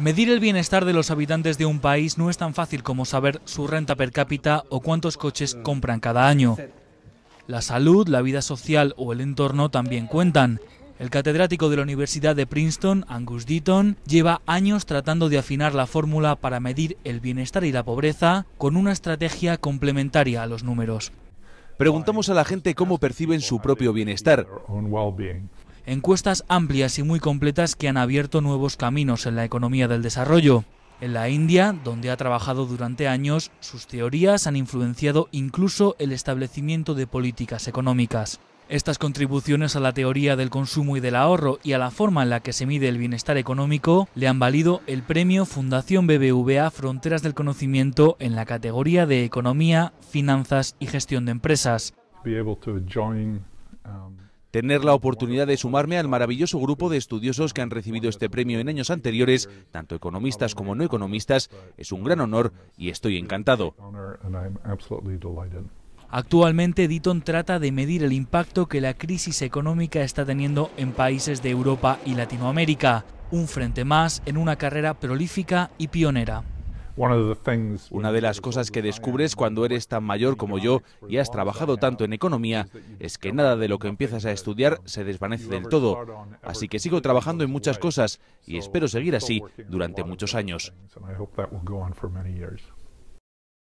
Medir el bienestar de los habitantes de un país no es tan fácil como saber su renta per cápita o cuántos coches compran cada año. La salud, la vida social o el entorno también cuentan. El catedrático de la Universidad de Princeton, Angus Deaton, lleva años tratando de afinar la fórmula para medir el bienestar y la pobreza con una estrategia complementaria a los números. Preguntamos a la gente cómo perciben su propio bienestar. Encuestas amplias y muy completas que han abierto nuevos caminos en la economía del desarrollo. En la India, donde ha trabajado durante años, sus teorías han influenciado incluso el establecimiento de políticas económicas. Estas contribuciones a la teoría del consumo y del ahorro y a la forma en la que se mide el bienestar económico le han valido el premio Fundación BBVA Fronteras del Conocimiento en la categoría de Economía, Finanzas y Gestión de Empresas. Um, Tener la oportunidad de sumarme al maravilloso grupo de estudiosos que han recibido este premio en años anteriores, tanto economistas como no economistas, es un gran honor y estoy encantado. Actualmente, Ditton trata de medir el impacto que la crisis económica está teniendo en países de Europa y Latinoamérica. Un frente más en una carrera prolífica y pionera. Una de las cosas que descubres cuando eres tan mayor como yo y has trabajado tanto en economía es que nada de lo que empiezas a estudiar se desvanece del todo. Así que sigo trabajando en muchas cosas y espero seguir así durante muchos años.